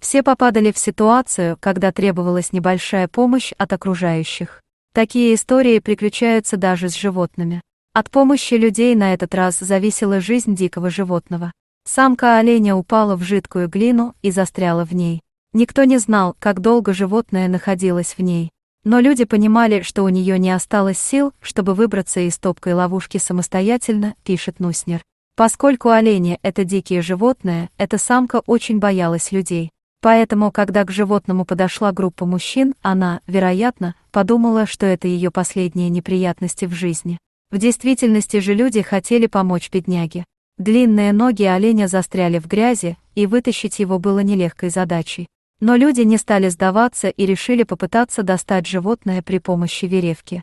Все попадали в ситуацию, когда требовалась небольшая помощь от окружающих. Такие истории приключаются даже с животными. От помощи людей на этот раз зависела жизнь дикого животного. Самка оленя упала в жидкую глину и застряла в ней. Никто не знал, как долго животное находилось в ней. Но люди понимали, что у нее не осталось сил, чтобы выбраться из топкой ловушки самостоятельно, пишет Нуснер. Поскольку олени – это дикие животные, эта самка очень боялась людей. Поэтому, когда к животному подошла группа мужчин, она, вероятно, подумала, что это ее последние неприятности в жизни. В действительности же люди хотели помочь бедняге. Длинные ноги оленя застряли в грязи, и вытащить его было нелегкой задачей но люди не стали сдаваться и решили попытаться достать животное при помощи веревки.